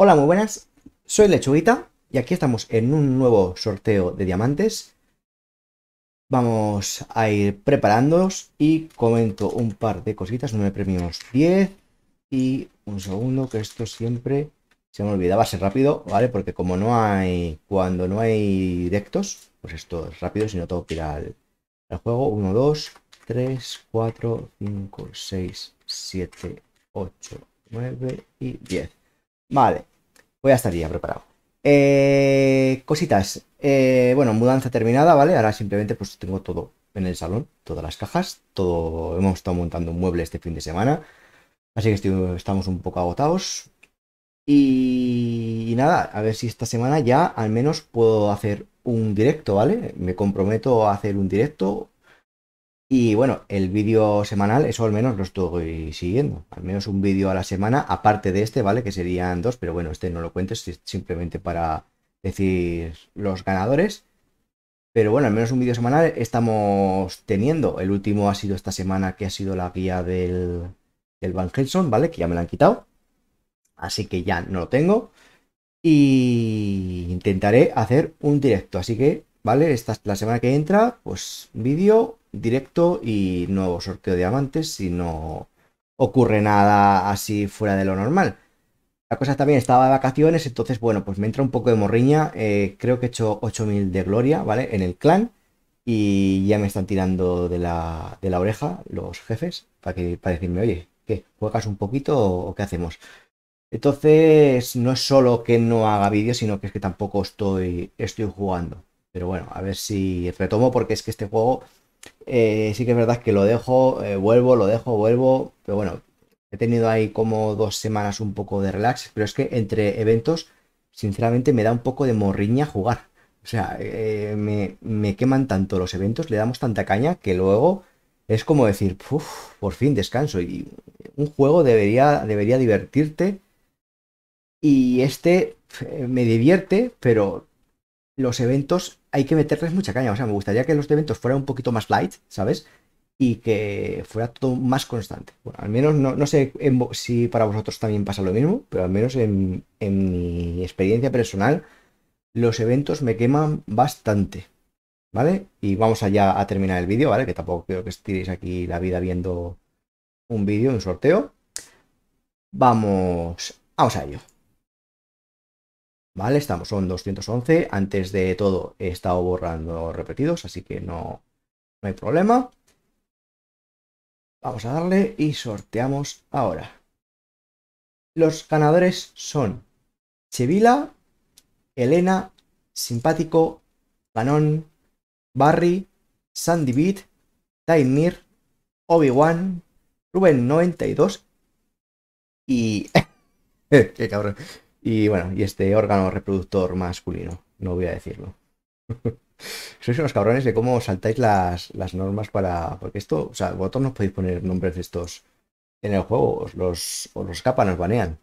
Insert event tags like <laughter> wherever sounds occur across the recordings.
Hola, muy buenas. Soy Lechuguita y aquí estamos en un nuevo sorteo de diamantes. Vamos a ir preparándonos y comento un par de cositas. me premios 10 y un segundo que esto siempre se me olvidaba ser rápido, ¿vale? Porque como no hay, cuando no hay directos, pues esto es rápido, si no tengo que ir al juego. 1, 2, 3, 4, 5, 6, 7, 8, 9 y 10. Vale, voy a estar ya preparado. Eh, cositas. Eh, bueno, mudanza terminada, ¿vale? Ahora simplemente pues tengo todo en el salón, todas las cajas, todo. Hemos estado montando un mueble este fin de semana. Así que estamos un poco agotados. y, nada, a ver si esta semana ya al menos puedo hacer un directo, ¿vale? Me comprometo a hacer un directo y bueno, el vídeo semanal, eso al menos lo estoy siguiendo. Al menos un vídeo a la semana, aparte de este, ¿vale? Que serían dos, pero bueno, este no lo cuentes es simplemente para decir los ganadores. Pero bueno, al menos un vídeo semanal estamos teniendo. El último ha sido esta semana, que ha sido la guía del, del Van Helsing, ¿vale? Que ya me la han quitado. Así que ya no lo tengo. Y intentaré hacer un directo. Así que, ¿vale? Esta, la semana que entra, pues vídeo directo y nuevo sorteo de diamantes si no ocurre nada así fuera de lo normal. La cosa también estaba de vacaciones, entonces, bueno, pues me entra un poco de morriña. Eh, creo que he hecho 8000 de gloria, ¿vale? En el clan. Y ya me están tirando de la, oreja los jefes para, que, para decirme, oye, ¿qué? ¿Juegas un poquito o, qué hacemos? Entonces, no es solo que no haga vídeo, sino que es que tampoco estoy, estoy jugando. Pero bueno, a ver si retomo, porque es que este juego eh, sí que es verdad que lo dejo, eh, vuelvo, lo dejo, vuelvo, pero bueno, he tenido ahí como dos semanas un poco de relax, pero es que entre eventos, sinceramente, me da un poco de morriña jugar. O sea, eh, me, me, queman tanto los eventos, le damos tanta caña que luego es como decir, Puf, por fin descanso. Y un juego debería, debería divertirte. Y este me divierte, pero los eventos hay que meterles mucha caña. O sea, me gustaría que los eventos fueran un poquito más light, ¿sabes? Y que fuera todo más constante. Bueno, al menos no, sé si para vosotros también pasa lo mismo, pero al menos en, mi experiencia personal, los eventos me queman bastante. ¿Vale? Y vamos allá a terminar el vídeo, ¿vale? Que tampoco creo que estiréis aquí la vida viendo un vídeo, un sorteo. Vamos, vamos a ello. ¿Vale? Estamos, son 211. Antes de todo he estado borrando repetidos, así que no, hay problema. Vamos a darle y sorteamos ahora. Los ganadores son Chevila, Elena, Simpático, Ganon, Barry, Sandy Beat, Taimir, Obi-Wan, Rubén92 y... <laughs> ¡Eh, ¡Qué cabrón! Y bueno, y este órgano reproductor masculino, no voy a decirlo. <laughs> Sois unos cabrones de cómo saltáis las, las, normas para. Porque esto, o sea, vosotros no podéis poner nombres de estos en el juego, os los, os los os banean.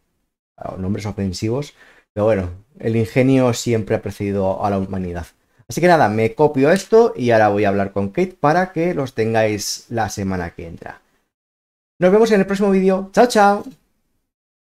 nombres ofensivos. Pero bueno, el ingenio siempre ha precedido a la humanidad. Así que nada, me copio esto y ahora voy a hablar con Kate para que los tengáis la semana que entra. Nos vemos en el próximo vídeo. ¡Chao, chao!